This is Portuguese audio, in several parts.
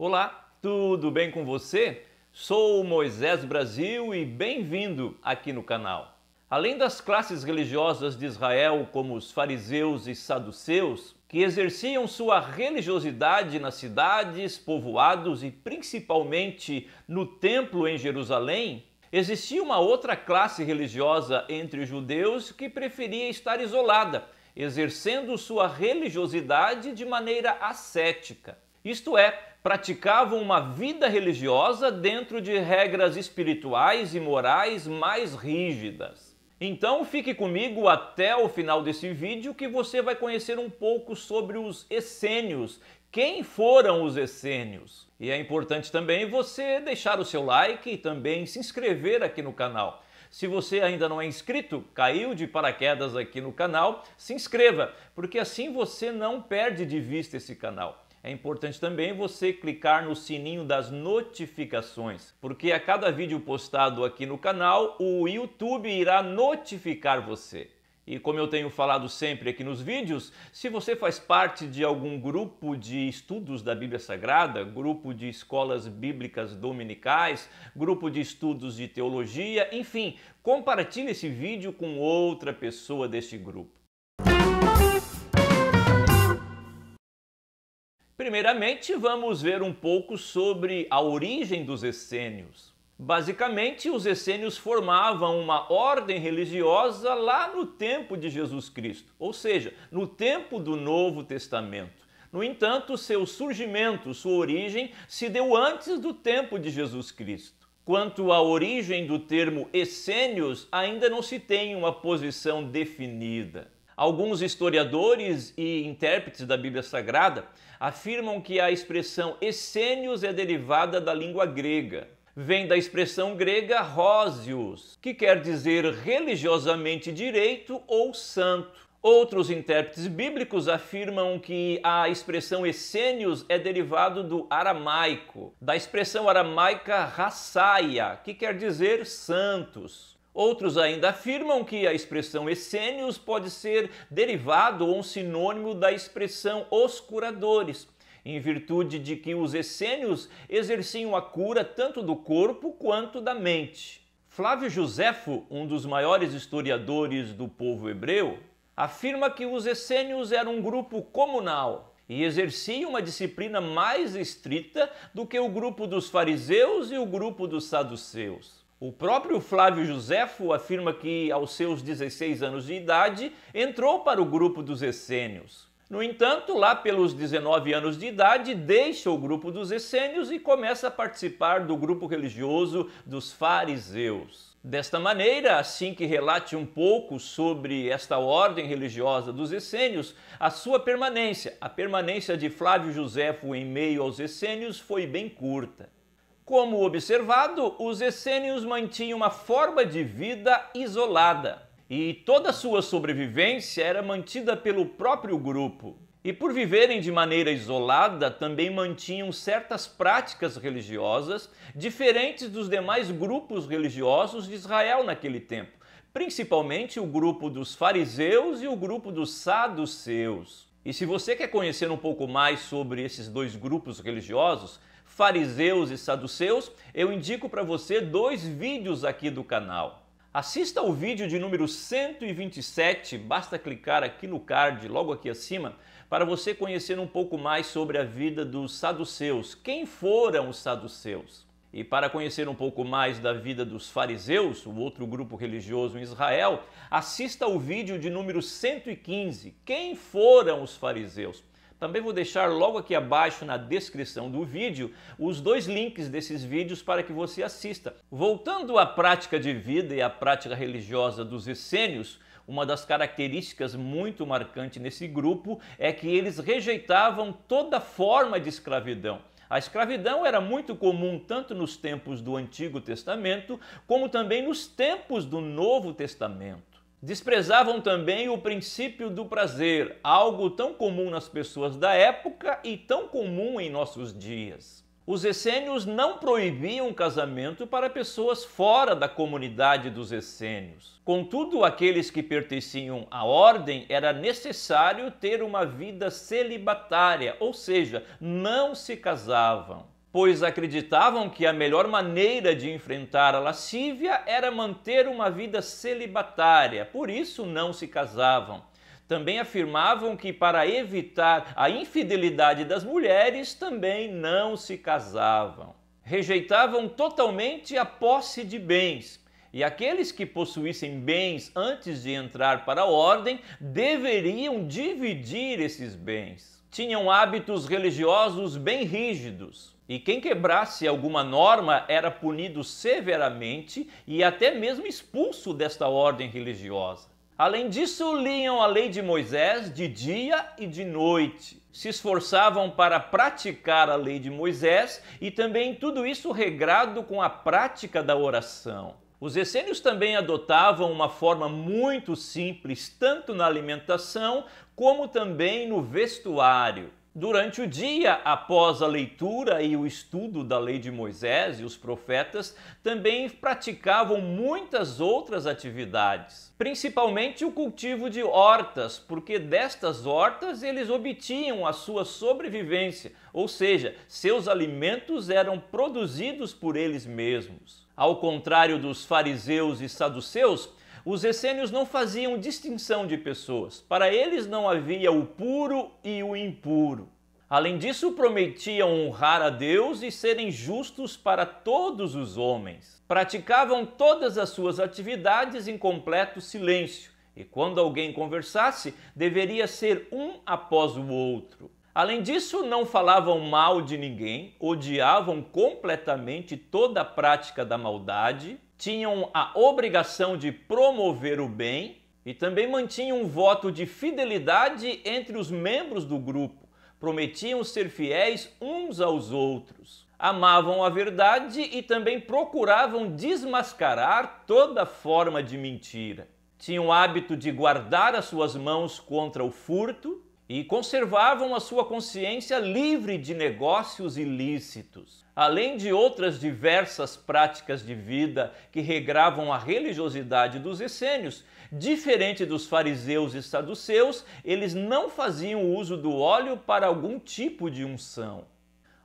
Olá, tudo bem com você? Sou Moisés Brasil e bem-vindo aqui no canal. Além das classes religiosas de Israel, como os fariseus e saduceus, que exerciam sua religiosidade nas cidades, povoados e principalmente no templo em Jerusalém, Existia uma outra classe religiosa entre os judeus que preferia estar isolada, exercendo sua religiosidade de maneira ascética, isto é, praticavam uma vida religiosa dentro de regras espirituais e morais mais rígidas. Então fique comigo até o final desse vídeo que você vai conhecer um pouco sobre os essênios. Quem foram os essênios? E é importante também você deixar o seu like e também se inscrever aqui no canal. Se você ainda não é inscrito, caiu de paraquedas aqui no canal, se inscreva, porque assim você não perde de vista esse canal é importante também você clicar no sininho das notificações, porque a cada vídeo postado aqui no canal, o YouTube irá notificar você. E como eu tenho falado sempre aqui nos vídeos, se você faz parte de algum grupo de estudos da Bíblia Sagrada, grupo de escolas bíblicas dominicais, grupo de estudos de teologia, enfim, compartilhe esse vídeo com outra pessoa deste grupo. Primeiramente, vamos ver um pouco sobre a origem dos essênios. Basicamente, os essênios formavam uma ordem religiosa lá no tempo de Jesus Cristo, ou seja, no tempo do Novo Testamento. No entanto, seu surgimento, sua origem, se deu antes do tempo de Jesus Cristo. Quanto à origem do termo essênios, ainda não se tem uma posição definida. Alguns historiadores e intérpretes da Bíblia Sagrada afirmam que a expressão essênios é derivada da língua grega. Vem da expressão grega rosios, que quer dizer religiosamente direito ou santo. Outros intérpretes bíblicos afirmam que a expressão essênios é derivado do aramaico, da expressão aramaica raçaia, que quer dizer santos. Outros ainda afirmam que a expressão essênios pode ser derivado ou um sinônimo da expressão os curadores em virtude de que os essênios exerciam a cura tanto do corpo quanto da mente. Flávio Joséfo, um dos maiores historiadores do povo hebreu, afirma que os essênios eram um grupo comunal e exerciam uma disciplina mais estrita do que o grupo dos fariseus e o grupo dos saduceus. O próprio Flávio Joséfo afirma que, aos seus 16 anos de idade, entrou para o grupo dos essênios. No entanto, lá pelos 19 anos de idade, deixa o grupo dos essênios e começa a participar do grupo religioso dos fariseus. Desta maneira, assim que relate um pouco sobre esta ordem religiosa dos essênios, a sua permanência, a permanência de Flávio Joséfo em meio aos essênios, foi bem curta. Como observado, os essênios mantinham uma forma de vida isolada e toda sua sobrevivência era mantida pelo próprio grupo. E por viverem de maneira isolada, também mantinham certas práticas religiosas diferentes dos demais grupos religiosos de Israel naquele tempo, principalmente o grupo dos fariseus e o grupo dos saduceus. E se você quer conhecer um pouco mais sobre esses dois grupos religiosos, fariseus e saduceus, eu indico para você dois vídeos aqui do canal. Assista ao vídeo de número 127, basta clicar aqui no card, logo aqui acima, para você conhecer um pouco mais sobre a vida dos saduceus. Quem foram os saduceus? E para conhecer um pouco mais da vida dos fariseus, o outro grupo religioso em Israel, assista ao vídeo de número 115, Quem foram os fariseus? Também vou deixar logo aqui abaixo na descrição do vídeo os dois links desses vídeos para que você assista. Voltando à prática de vida e à prática religiosa dos essênios, uma das características muito marcante nesse grupo é que eles rejeitavam toda forma de escravidão. A escravidão era muito comum tanto nos tempos do Antigo Testamento, como também nos tempos do Novo Testamento. Desprezavam também o princípio do prazer, algo tão comum nas pessoas da época e tão comum em nossos dias os essênios não proibiam casamento para pessoas fora da comunidade dos essênios. Contudo, aqueles que pertenciam à ordem era necessário ter uma vida celibatária, ou seja, não se casavam, pois acreditavam que a melhor maneira de enfrentar a lascívia era manter uma vida celibatária, por isso não se casavam também afirmavam que, para evitar a infidelidade das mulheres, também não se casavam. Rejeitavam totalmente a posse de bens, e aqueles que possuíssem bens antes de entrar para a ordem deveriam dividir esses bens. Tinham hábitos religiosos bem rígidos. E quem quebrasse alguma norma era punido severamente e até mesmo expulso desta ordem religiosa. Além disso, liam a lei de Moisés de dia e de noite. Se esforçavam para praticar a lei de Moisés e também tudo isso regrado com a prática da oração. Os essênios também adotavam uma forma muito simples, tanto na alimentação como também no vestuário. Durante o dia, após a leitura e o estudo da lei de Moisés e os profetas, também praticavam muitas outras atividades, principalmente o cultivo de hortas, porque destas hortas eles obtinham a sua sobrevivência, ou seja, seus alimentos eram produzidos por eles mesmos. Ao contrário dos fariseus e saduceus, os essênios não faziam distinção de pessoas. Para eles não havia o puro e o impuro. Além disso, prometiam honrar a Deus e serem justos para todos os homens. Praticavam todas as suas atividades em completo silêncio, e quando alguém conversasse, deveria ser um após o outro. Além disso, não falavam mal de ninguém, odiavam completamente toda a prática da maldade, tinham a obrigação de promover o bem e também mantinham um voto de fidelidade entre os membros do grupo, prometiam ser fiéis uns aos outros. Amavam a verdade e também procuravam desmascarar toda forma de mentira. Tinham o hábito de guardar as suas mãos contra o furto e conservavam a sua consciência livre de negócios ilícitos além de outras diversas práticas de vida que regravam a religiosidade dos essênios, diferente dos fariseus e saduceus, eles não faziam uso do óleo para algum tipo de unção.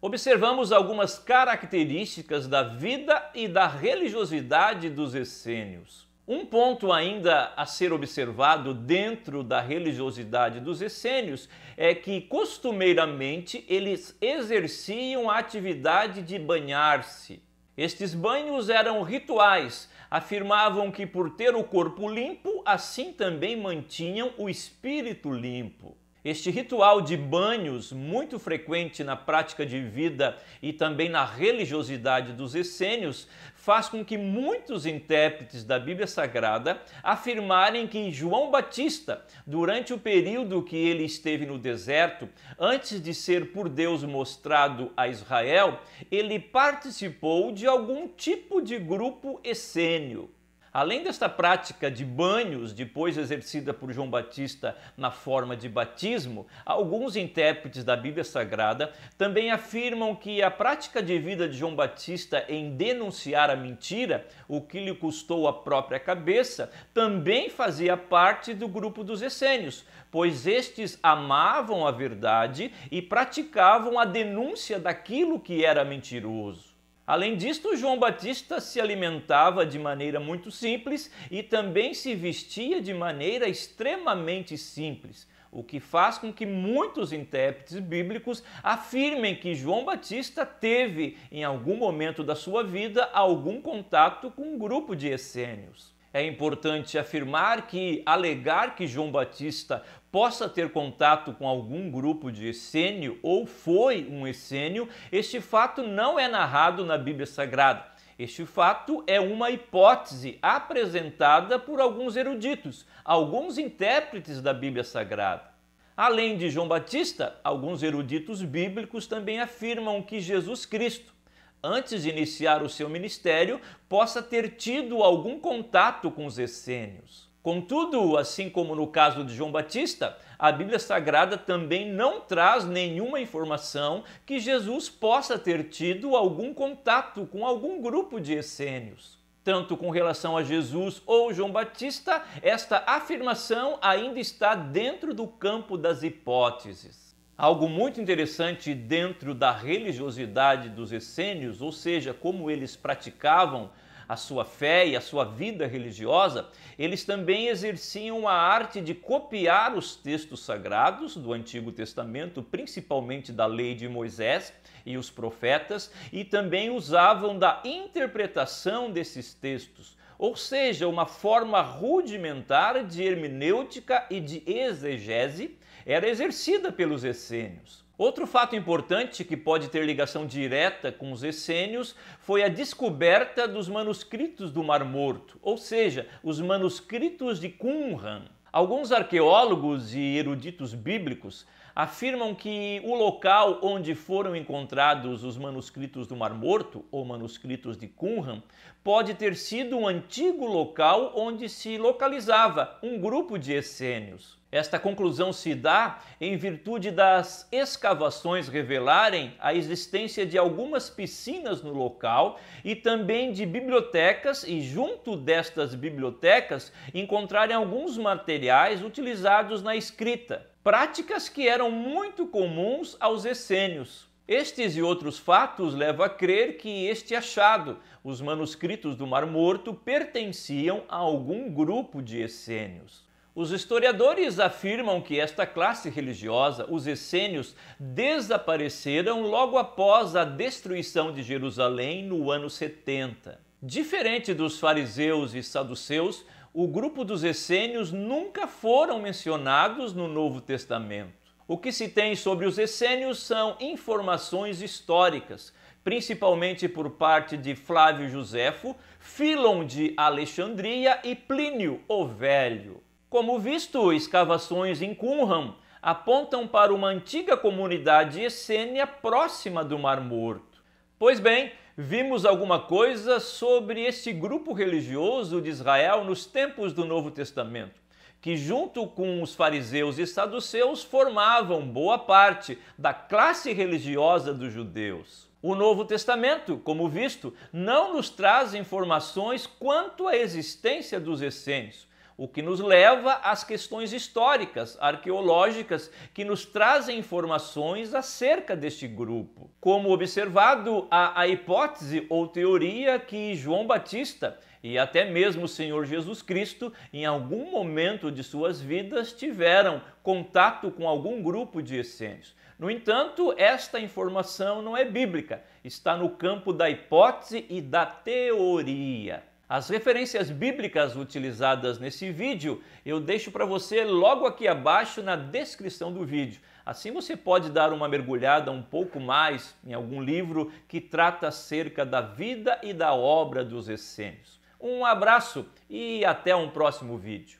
Observamos algumas características da vida e da religiosidade dos essênios. Um ponto ainda a ser observado dentro da religiosidade dos essênios é que costumeiramente eles exerciam a atividade de banhar-se. Estes banhos eram rituais, afirmavam que por ter o corpo limpo, assim também mantinham o espírito limpo. Este ritual de banhos, muito frequente na prática de vida e também na religiosidade dos essênios, faz com que muitos intérpretes da Bíblia Sagrada afirmarem que João Batista, durante o período que ele esteve no deserto, antes de ser por Deus mostrado a Israel, ele participou de algum tipo de grupo essênio. Além desta prática de banhos, depois exercida por João Batista na forma de batismo, alguns intérpretes da Bíblia Sagrada também afirmam que a prática de vida de João Batista em denunciar a mentira, o que lhe custou a própria cabeça, também fazia parte do grupo dos essênios, pois estes amavam a verdade e praticavam a denúncia daquilo que era mentiroso. Além disto, João Batista se alimentava de maneira muito simples e também se vestia de maneira extremamente simples, o que faz com que muitos intérpretes bíblicos afirmem que João Batista teve, em algum momento da sua vida, algum contato com um grupo de essênios. É importante afirmar que alegar que João Batista possa ter contato com algum grupo de essênio ou foi um essênio, este fato não é narrado na Bíblia Sagrada. Este fato é uma hipótese apresentada por alguns eruditos, alguns intérpretes da Bíblia Sagrada. Além de João Batista, alguns eruditos bíblicos também afirmam que Jesus Cristo antes de iniciar o seu ministério, possa ter tido algum contato com os essênios. Contudo, assim como no caso de João Batista, a Bíblia Sagrada também não traz nenhuma informação que Jesus possa ter tido algum contato com algum grupo de essênios. Tanto com relação a Jesus ou João Batista, esta afirmação ainda está dentro do campo das hipóteses algo muito interessante dentro da religiosidade dos essênios, ou seja, como eles praticavam a sua fé e a sua vida religiosa, eles também exerciam a arte de copiar os textos sagrados do Antigo Testamento, principalmente da lei de Moisés e os profetas, e também usavam da interpretação desses textos, ou seja, uma forma rudimentar de hermenêutica e de exegese era exercida pelos essênios. Outro fato importante que pode ter ligação direta com os essênios foi a descoberta dos manuscritos do Mar Morto, ou seja, os manuscritos de Qumran. Alguns arqueólogos e eruditos bíblicos afirmam que o local onde foram encontrados os manuscritos do Mar Morto, ou manuscritos de Qumran, pode ter sido um antigo local onde se localizava um grupo de essênios. Esta conclusão se dá em virtude das escavações revelarem a existência de algumas piscinas no local e também de bibliotecas, e junto destas bibliotecas encontrarem alguns materiais utilizados na escrita, práticas que eram muito comuns aos essênios. Estes e outros fatos levam a crer que este achado, os manuscritos do Mar Morto, pertenciam a algum grupo de essênios. Os historiadores afirmam que esta classe religiosa, os essênios, desapareceram logo após a destruição de Jerusalém no ano 70. Diferente dos fariseus e saduceus, o grupo dos essênios nunca foram mencionados no Novo Testamento. O que se tem sobre os essênios são informações históricas, principalmente por parte de Flávio Josefo, Filon de Alexandria e Plínio o Velho. Como visto, escavações em Qumran apontam para uma antiga comunidade essênia próxima do Mar Morto. Pois bem, vimos alguma coisa sobre esse grupo religioso de Israel nos tempos do Novo Testamento, que, junto com os fariseus e saduceus, formavam boa parte da classe religiosa dos judeus. O Novo Testamento, como visto, não nos traz informações quanto à existência dos essênios o que nos leva às questões históricas, arqueológicas, que nos trazem informações acerca deste grupo. Como observado, a, a hipótese ou teoria que João Batista e até mesmo o Senhor Jesus Cristo, em algum momento de suas vidas, tiveram contato com algum grupo de essênios. No entanto, esta informação não é bíblica, está no campo da hipótese e da teoria. As referências bíblicas utilizadas nesse vídeo eu deixo para você logo aqui abaixo na descrição do vídeo. Assim você pode dar uma mergulhada um pouco mais em algum livro que trata acerca da vida e da obra dos essênios. Um abraço e até um próximo vídeo.